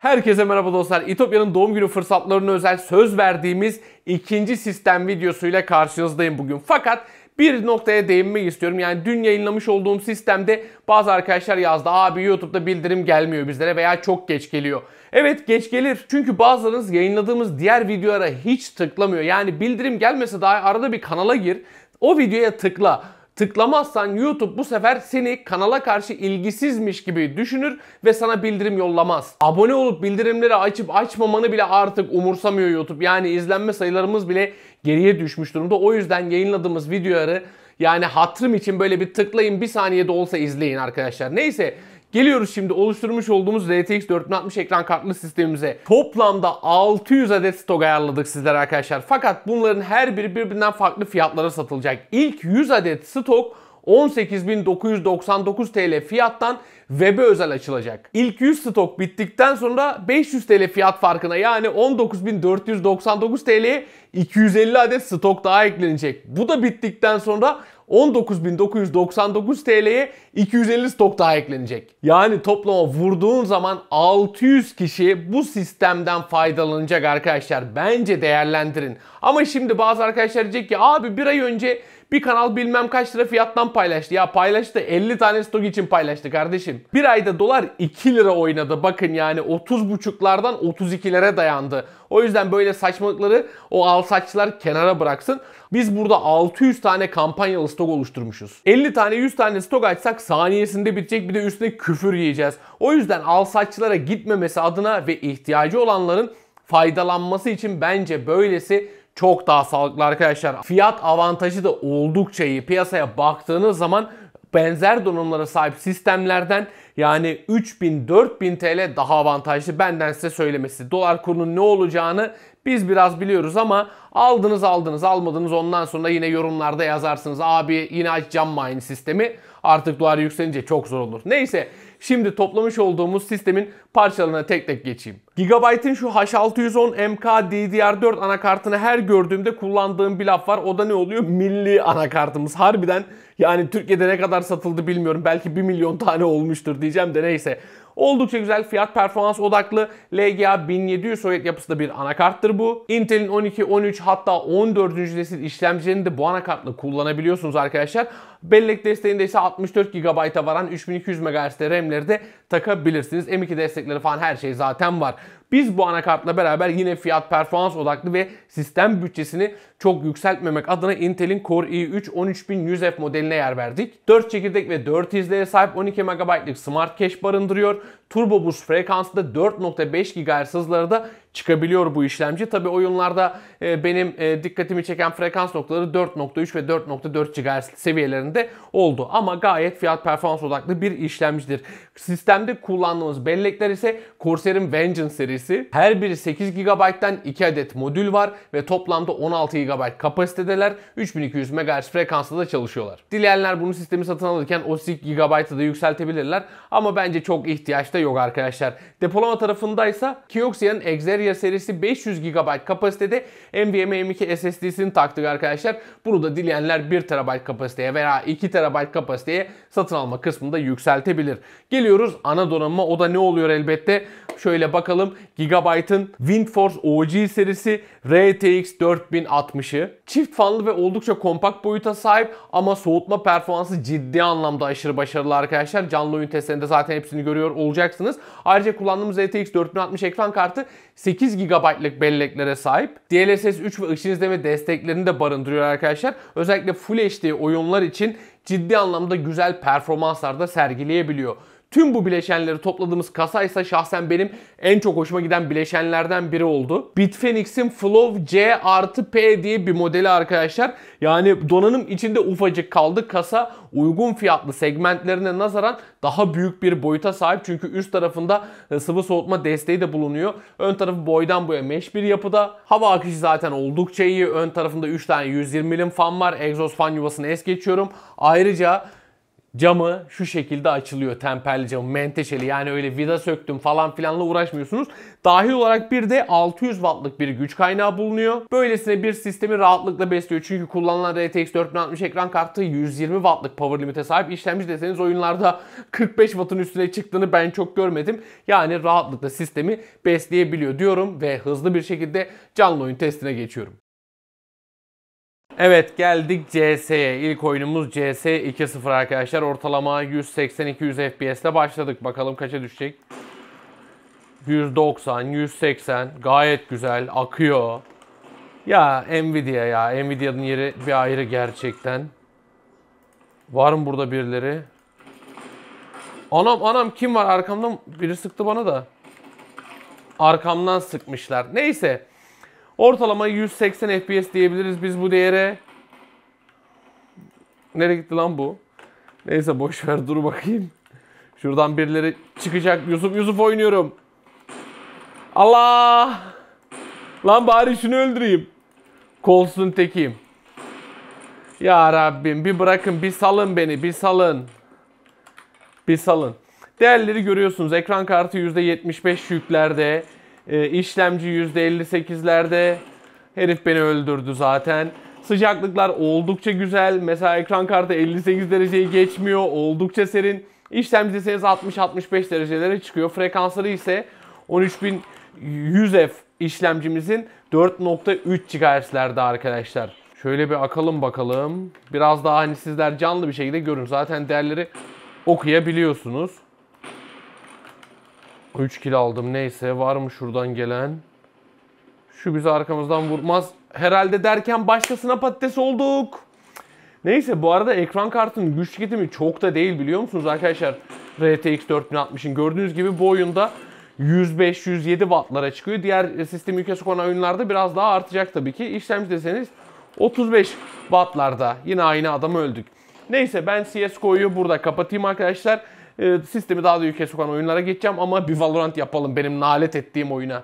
Herkese merhaba dostlar. İtopya'nın doğum günü fırsatlarına özel söz verdiğimiz ikinci sistem videosuyla karşınızdayım bugün. Fakat bir noktaya değinmek istiyorum. Yani dün yayınlamış olduğum sistemde bazı arkadaşlar yazdı. Abi YouTube'da bildirim gelmiyor bizlere veya çok geç geliyor. Evet geç gelir. Çünkü bazılarınız yayınladığımız diğer videolara hiç tıklamıyor. Yani bildirim gelmese dahi arada bir kanala gir. O videoya tıkla. Tıklamazsan YouTube bu sefer seni kanala karşı ilgisizmiş gibi düşünür ve sana bildirim yollamaz. Abone olup bildirimleri açıp açmamanı bile artık umursamıyor YouTube. Yani izlenme sayılarımız bile geriye düşmüş durumda. O yüzden yayınladığımız videoları yani hatırım için böyle bir tıklayın bir saniyede olsa izleyin arkadaşlar. Neyse Geliyoruz şimdi oluşturmuş olduğumuz RTX 4060 ekran kartlı sistemimize. Toplamda 600 adet stok ayarladık sizlere arkadaşlar. Fakat bunların her biri birbirinden farklı fiyatlara satılacak. İlk 100 adet stok 18.999 TL fiyattan web'e özel açılacak. İlk 100 stok bittikten sonra 500 TL fiyat farkına yani 19.499 TL'ye 250 adet stok daha eklenecek. Bu da bittikten sonra 19.999 TL'ye 250 stok daha eklenecek. Yani toplama vurduğun zaman 600 kişi bu sistemden faydalanacak arkadaşlar. Bence değerlendirin. Ama şimdi bazı arkadaşlar diyecek ki abi bir ay önce bir kanal bilmem kaç lira fiyattan paylaştı. Ya paylaştı 50 tane stok için paylaştı kardeşim. Bir ayda dolar 2 lira oynadı. Bakın yani 30.5'lardan 32'lere dayandı. O yüzden böyle saçmalıkları o alsaçlar kenara bıraksın. Biz burada 600 tane kampanyalı stok oluşturmuşuz. 50 tane 100 tane stok açsak saniyesinde bitecek bir de üstüne küfür yiyeceğiz. O yüzden alsaçlara gitmemesi adına ve ihtiyacı olanların faydalanması için bence böylesi çok daha sağlıklı arkadaşlar. Fiyat avantajı da oldukça iyi. Piyasaya baktığınız zaman benzer donanımlara sahip sistemlerden yani 3000-4000 TL daha avantajlı benden size söylemesi. Dolar kurunun ne olacağını biz biraz biliyoruz ama aldınız aldınız almadınız ondan sonra yine yorumlarda yazarsınız. Abi yine açacağım mine sistemi. Artık duvar yükselince çok zor olur. Neyse şimdi toplamış olduğumuz sistemin parçalarına tek tek geçeyim. Gigabyte'in şu H610 MK DDR4 anakartını her gördüğümde kullandığım bir laf var. O da ne oluyor? Milli anakartımız. Harbiden yani Türkiye'de ne kadar satıldı bilmiyorum. Belki 1 milyon tane olmuştur diyeceğim de neyse. Oldukça güzel fiyat performans odaklı LGA 1700 Sovyet yapısında bir anakarttır bu. Intel'in 12, 13 hatta 14. nesil işlemcilerini de bu anakartla kullanabiliyorsunuz arkadaşlar. Bellek desteğinde ise 64 GB'a varan 3200 MHz RAM'leri de takabilirsiniz. M2 destekleri falan her şey zaten var. Biz bu anakartla beraber yine fiyat performans odaklı ve sistem bütçesini çok yükseltmemek adına Intel'in Core i3 13100F modeline yer verdik. 4 çekirdek ve 4 izleye sahip 12 MB'lık Smart Cache barındırıyor. Turbo Boost frekansı da 4.5 GHz hızlarda çıkabiliyor bu işlemci. Tabi oyunlarda e, benim e, dikkatimi çeken frekans noktaları 4.3 ve 4.4 GHz seviyelerinde oldu. Ama gayet fiyat performans odaklı bir işlemcidir. Sistemde kullandığımız bellekler ise Corsair'in Vengeance serisi. Her biri 8 GB'den 2 adet modül var ve toplamda 16 GB kapasitedeler. 3200 MHz frekansla da çalışıyorlar. Dileyenler bunu sistemi satın alırken o 8 GB'ı da yükseltebilirler. Ama bence çok ihtiyaçta yok arkadaşlar. Depolama tarafındaysa Kioxia'nın Exer Xperia serisi 500 GB kapasitede NVMe M.2 SSD'sini taktık arkadaşlar. Bunu da dileyenler 1 TB kapasiteye veya 2 TB kapasiteye satın alma kısmında yükseltebilir. Geliyoruz ana donanıma. O da ne oluyor elbette? Şöyle bakalım. Gigabyte'ın WindForce OG serisi RTX 4060'ı. Çift fanlı ve oldukça kompakt boyuta sahip ama soğutma performansı ciddi anlamda aşırı başarılı arkadaşlar. Canlı oyun testlerinde zaten hepsini görüyor olacaksınız. Ayrıca kullandığımız RTX 4060 ekran kartı 8 GB'lık belleklere sahip. DLSS 3 ve ışın izleme desteklerini de barındırıyor arkadaşlar. Özellikle Full HD oyunlar için ciddi anlamda güzel performanslar da sergileyebiliyor. Tüm bu bileşenleri topladığımız kasa şahsen benim en çok hoşuma giden bileşenlerden biri oldu. Bitfenix'in Flow C artı P diye bir modeli arkadaşlar. Yani donanım içinde ufacık kaldı. Kasa uygun fiyatlı segmentlerine nazaran daha büyük bir boyuta sahip. Çünkü üst tarafında e, sıvı soğutma desteği de bulunuyor. Ön tarafı boydan boya mesh bir yapıda. Hava akışı zaten oldukça iyi. Ön tarafında 3 tane 120 milim fan var. Egzoz fan yuvasını es geçiyorum. Ayrıca camı şu şekilde açılıyor temperli camı menteşeli yani öyle vida söktüm falan filanla uğraşmıyorsunuz. Dahil olarak bir de 600 wattlık bir güç kaynağı bulunuyor. Böylesine bir sistemi rahatlıkla besliyor çünkü kullanılan RTX 4060 ekran kartı 120 wattlık power limite sahip. İşlemci deseniz oyunlarda 45 wattın üstüne çıktığını ben çok görmedim. Yani rahatlıkla sistemi besleyebiliyor diyorum ve hızlı bir şekilde canlı oyun testine geçiyorum. Evet geldik CS'ye. İlk oyunumuz CS 2-0 arkadaşlar. Ortalama 180-200 FPS ile başladık. Bakalım kaça düşecek. 190, 180 gayet güzel akıyor. Ya Nvidia ya. Nvidia'nın yeri bir ayrı gerçekten. Var mı burada birileri? Anam anam kim var arkamdan? Biri sıktı bana da. Arkamdan sıkmışlar. Neyse. Ortalama 180 FPS diyebiliriz biz bu değere. Nereye gitti lan bu? Neyse boş ver dur bakayım. Şuradan birileri çıkacak. Yusuf Yusuf oynuyorum. Allah! Lan bari şunu öldüreyim. Kolsun tekiyim. Ya Rabbim bir bırakın bir salın beni bir salın. Bir salın. Değerleri görüyorsunuz. Ekran kartı %75 yüklerde. E, işlemci %58'lerde. Herif beni öldürdü zaten. Sıcaklıklar oldukça güzel. Mesela ekran kartı 58 dereceyi geçmiyor. Oldukça serin. İşlemci deseniz 60-65 derecelere çıkıyor. Frekansları ise 13100F işlemcimizin 4.3 GHz'lerde arkadaşlar. Şöyle bir akalım bakalım. Biraz daha hani sizler canlı bir şekilde görün. Zaten değerleri okuyabiliyorsunuz. 3 kilo aldım neyse var mı şuradan gelen? Şu bizi arkamızdan vurmaz. Herhalde derken başkasına patates olduk. Neyse bu arada ekran kartının güç tüketimi çok da değil biliyor musunuz arkadaşlar? RTX 4060'ın gördüğünüz gibi bu oyunda 105-107 wattlara çıkıyor. Diğer sistem ülkesi konan oyunlarda biraz daha artacak tabii ki. İşlemci deseniz 35 wattlarda yine aynı adam öldük. Neyse ben CSGO'yu burada kapatayım arkadaşlar e, sistemi daha da yükle sokan oyunlara geçeceğim ama bir Valorant yapalım benim nalet ettiğim oyuna.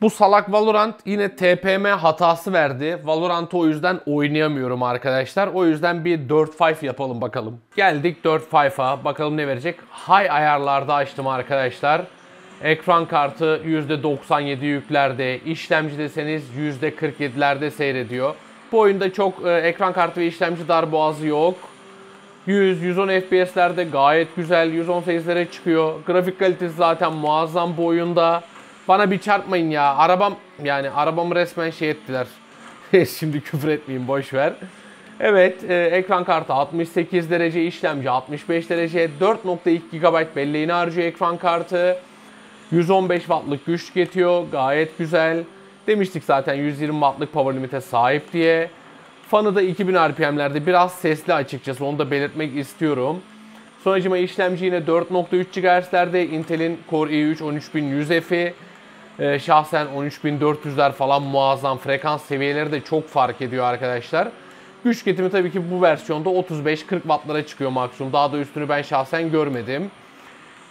Bu salak Valorant yine TPM hatası verdi. Valorant'ı o yüzden oynayamıyorum arkadaşlar. O yüzden bir 4-5 yapalım bakalım. Geldik 4-5'a. Bakalım ne verecek. High ayarlarda açtım arkadaşlar. Ekran kartı %97 yüklerde, işlemci deseniz %47'lerde seyrediyor. Bu oyunda çok e, ekran kartı ve işlemci darboğazı yok. 100-110 FPS'lerde gayet güzel 118'lere çıkıyor. Grafik kalitesi zaten muazzam bu oyunda. Bana bir çarpmayın ya. Arabam yani arabamı resmen şey ettiler. Şimdi küfür etmeyeyim boş ver. Evet, e, ekran kartı 68 derece, işlemci 65 derece, 4.2 GB belleğini harcıyor ekran kartı. 115 wattlık güç tüketiyor, gayet güzel. Demiştik zaten 120 wattlık power limite sahip diye. Fanı da 2000 RPM'lerde biraz sesli açıkçası onu da belirtmek istiyorum. Sonucuma işlemci yine 4.3 GHz'lerde Intel'in Core i3 13100F'i. Ee, şahsen 13400'ler falan muazzam frekans seviyeleri de çok fark ediyor arkadaşlar. Güç getimi tabii ki bu versiyonda 35-40 wattlara çıkıyor maksimum. Daha da üstünü ben şahsen görmedim.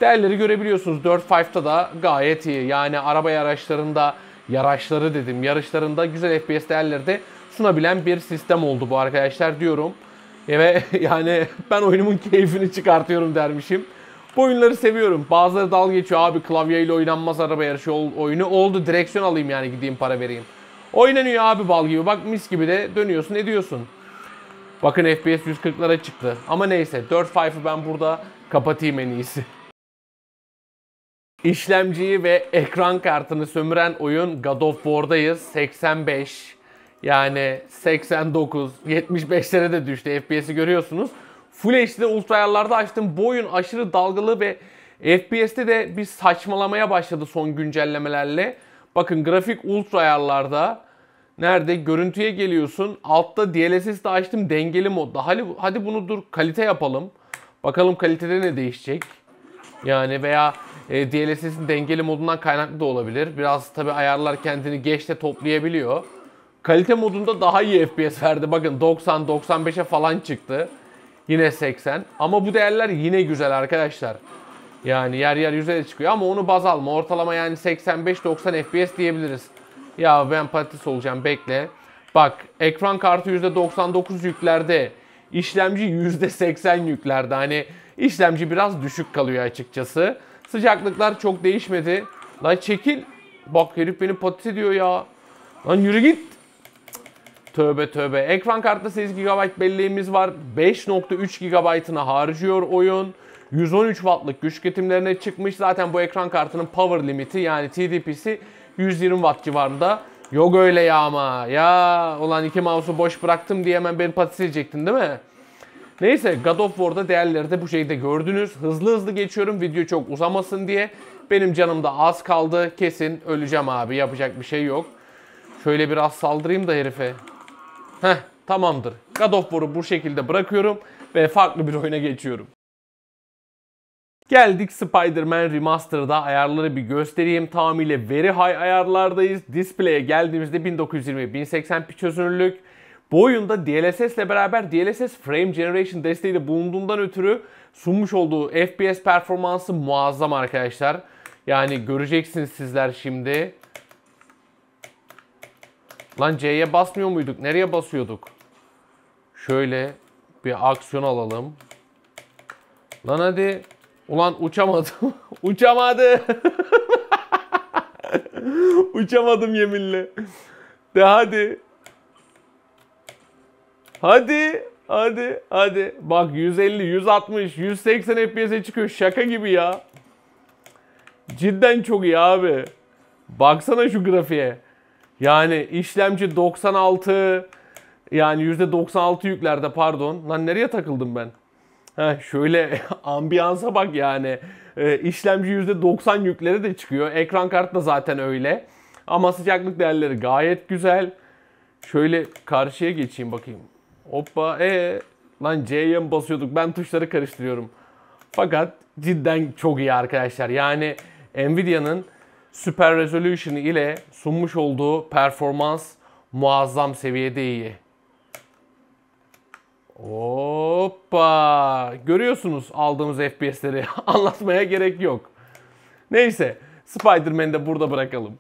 Değerleri görebiliyorsunuz. 4.5'ta da gayet iyi. Yani araba yarışlarında yarışları dedim, yarışlarında güzel FPS değerleri de sunabilen bir sistem oldu bu arkadaşlar diyorum. E ve yani ben oyunumun keyfini çıkartıyorum dermişim. Bu oyunları seviyorum. Bazıları dal geçiyor abi klavyeyle oynanmaz araba yarışı oyunu. Oldu direksiyon alayım yani gideyim para vereyim. Oynanıyor abi bal gibi. Bak mis gibi de dönüyorsun ediyorsun. Bakın FPS 140'lara çıktı. Ama neyse 4.5'ı ben burada kapatayım en iyisi. İşlemciyi ve ekran kartını sömüren oyun God of War'dayız. 85. Yani 89, 75'lere de düştü FPS'i görüyorsunuz. Full HD'de ultra ayarlarda açtım. Boyun aşırı dalgalı ve FPS'te de bir saçmalamaya başladı son güncellemelerle. Bakın grafik ultra ayarlarda. Nerede? Görüntüye geliyorsun. Altta DLSS de açtım dengeli modda. Hadi, hadi bunu dur kalite yapalım. Bakalım kalitede ne değişecek. Yani veya e, DLSS'in dengeli modundan kaynaklı da olabilir. Biraz tabi ayarlar kendini geçte toplayabiliyor. Kalite modunda daha iyi FPS verdi. Bakın 90 95'e falan çıktı. Yine 80. Ama bu değerler yine güzel arkadaşlar. Yani yer yer 100'e çıkıyor ama onu baz alma. Ortalama yani 85-90 FPS diyebiliriz. Ya ben patates olacağım bekle. Bak ekran kartı %99 yüklerde. İşlemci %80 yüklerde. Hani işlemci biraz düşük kalıyor açıkçası. Sıcaklıklar çok değişmedi. Lan çekil. Bak herif beni patates ediyor ya. Lan yürü git. Tövbe tövbe. Ekran kartı 8 GB belleğimiz var. 5.3 GB'ını harcıyor oyun. 113 wattlık güç getimlerine çıkmış. Zaten bu ekran kartının power limiti yani TDP'si 120 watt civarında. Yok öyle ya ama. Ya ulan iki mouse'u boş bıraktım diye hemen beni patisleyecektin değil mi? Neyse God of War'da değerleri de bu şekilde gördünüz. Hızlı hızlı geçiyorum video çok uzamasın diye. Benim canım da az kaldı. Kesin öleceğim abi yapacak bir şey yok. Şöyle biraz saldırayım da herife. Heh tamamdır. God of War'u bu şekilde bırakıyorum ve farklı bir oyuna geçiyorum. Geldik Spider-Man Remastered'a ayarları bir göstereyim. Tamamıyla very high ayarlardayız. Display'e geldiğimizde 1920-1080p çözünürlük. Bu oyunda DLSS ile beraber DLSS Frame Generation desteği de bulunduğundan ötürü sunmuş olduğu FPS performansı muazzam arkadaşlar. Yani göreceksiniz sizler şimdi. Lan C'ye basmıyor muyduk? Nereye basıyorduk? Şöyle bir aksiyon alalım. Lan hadi. Ulan uçamadım. uçamadı. uçamadım yeminle. De hadi. Hadi. Hadi. Hadi. Bak 150, 160, 180 FPS'e çıkıyor. Şaka gibi ya. Cidden çok iyi abi. Baksana şu grafiğe. Yani işlemci 96 yani %96 yüklerde pardon. Lan nereye takıldım ben? Heh, şöyle ambiyansa bak yani. Ee, işlemci %90 yüklere de çıkıyor. Ekran kartı da zaten öyle. Ama sıcaklık değerleri gayet güzel. Şöyle karşıya geçeyim bakayım. Hoppa e ee, lan C'ye mi basıyorduk? Ben tuşları karıştırıyorum. Fakat cidden çok iyi arkadaşlar. Yani Nvidia'nın Super Resolution ile sunmuş olduğu performans muazzam seviyede iyi. Hoppa! Görüyorsunuz aldığımız FPS'leri. Anlatmaya gerek yok. Neyse, Spider-Man'i de burada bırakalım.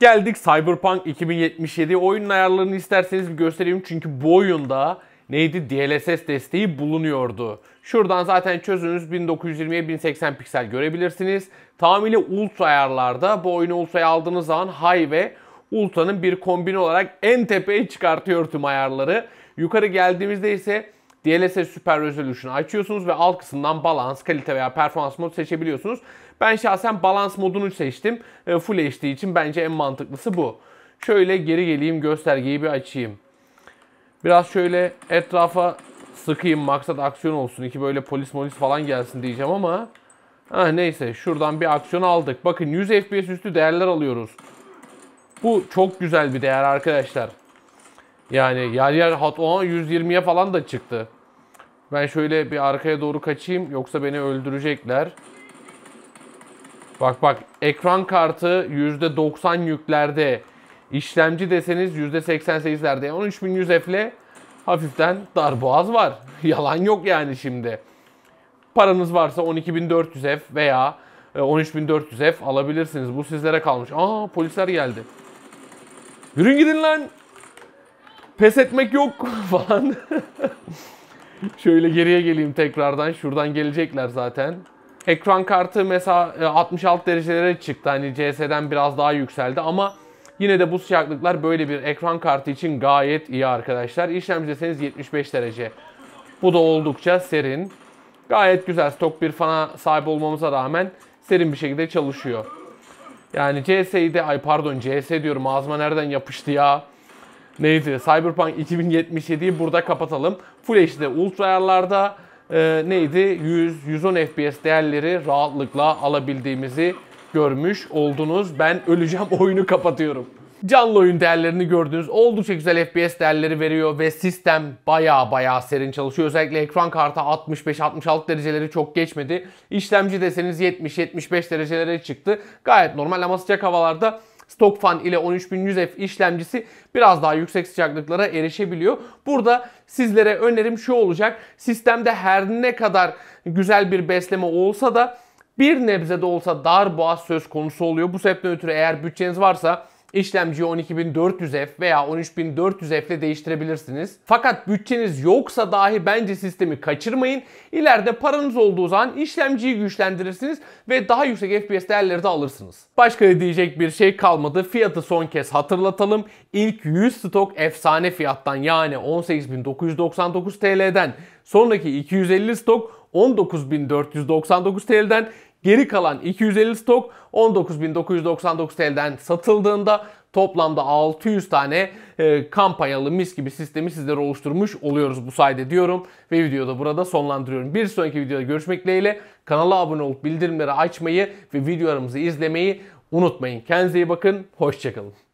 Geldik Cyberpunk 2077 oyunun ayarlarını isterseniz bir göstereyim çünkü bu oyunda neydi DLSS desteği bulunuyordu. Şuradan zaten çözünüz 1920'ye 1080 piksel görebilirsiniz. Tamamıyla ultra ayarlarda bu oyunu ultra'ya aldığınız zaman high ve ultra'nın bir kombini olarak en tepeye çıkartıyor tüm ayarları. Yukarı geldiğimizde ise DLSS Super Resolution'ı açıyorsunuz ve alt kısımdan balans, kalite veya performans modu seçebiliyorsunuz. Ben şahsen balans modunu seçtim. E, Full HD için bence en mantıklısı bu. Şöyle geri geleyim göstergeyi bir açayım. Biraz şöyle etrafa sıkayım maksat aksiyon olsun. ki böyle polis molis falan gelsin diyeceğim ama ha neyse şuradan bir aksiyon aldık. Bakın 100 FPS üstü değerler alıyoruz. Bu çok güzel bir değer arkadaşlar. Yani yer yer hat 120'ye falan da çıktı. Ben şöyle bir arkaya doğru kaçayım yoksa beni öldürecekler. Bak bak ekran kartı %90 yüklerde. İşlemci deseniz %88'lerde. Yani 13100 F'le hafiften darboğaz var. Yalan yok yani şimdi. Paranız varsa 12400 F veya 13400 e, F alabilirsiniz. Bu sizlere kalmış. Aa polisler geldi. Yürün gidin lan. Pes etmek yok falan. Şöyle geriye geleyim tekrardan. Şuradan gelecekler zaten. Ekran kartı mesela 66 e, derecelere çıktı. Hani CS'den biraz daha yükseldi ama Yine de bu sıcaklıklar böyle bir ekran kartı için gayet iyi arkadaşlar. İşlemci deseniz 75 derece. Bu da oldukça serin. Gayet güzel stok bir fana sahip olmamıza rağmen serin bir şekilde çalışıyor. Yani CS'yi de ay pardon CS diyorum ağzıma nereden yapıştı ya. Neydi? Cyberpunk 2077'yi burada kapatalım. Full HD ultra ayarlarda e, neydi? 100 110 FPS değerleri rahatlıkla alabildiğimizi görmüş oldunuz. Ben öleceğim oyunu kapatıyorum. Canlı oyun değerlerini gördünüz. Oldukça güzel FPS değerleri veriyor ve sistem baya baya serin çalışıyor. Özellikle ekran kartı 65-66 dereceleri çok geçmedi. İşlemci deseniz 70-75 derecelere çıktı. Gayet normal ama sıcak havalarda Stock Fan ile 13100F işlemcisi biraz daha yüksek sıcaklıklara erişebiliyor. Burada sizlere önerim şu olacak. Sistemde her ne kadar güzel bir besleme olsa da bir nebze de olsa dar boğaz söz konusu oluyor. Bu sebepten ötürü eğer bütçeniz varsa işlemciyi 12400F veya 13400F ile değiştirebilirsiniz. Fakat bütçeniz yoksa dahi bence sistemi kaçırmayın. İleride paranız olduğu zaman işlemciyi güçlendirirsiniz ve daha yüksek FPS değerleri de alırsınız. Başka diyecek bir şey kalmadı. Fiyatı son kez hatırlatalım. İlk 100 stok efsane fiyattan yani 18.999 TL'den sonraki 250 stok 19.499 TL'den Geri kalan 250 stok 19.999 TL'den satıldığında toplamda 600 tane e, kampanyalı mis gibi sistemi sizlere oluşturmuş oluyoruz bu sayede diyorum. Ve videoda burada sonlandırıyorum. Bir sonraki videoda görüşmek dileğiyle kanala abone olup bildirimleri açmayı ve videolarımızı izlemeyi unutmayın. Kendinize iyi bakın, hoşçakalın.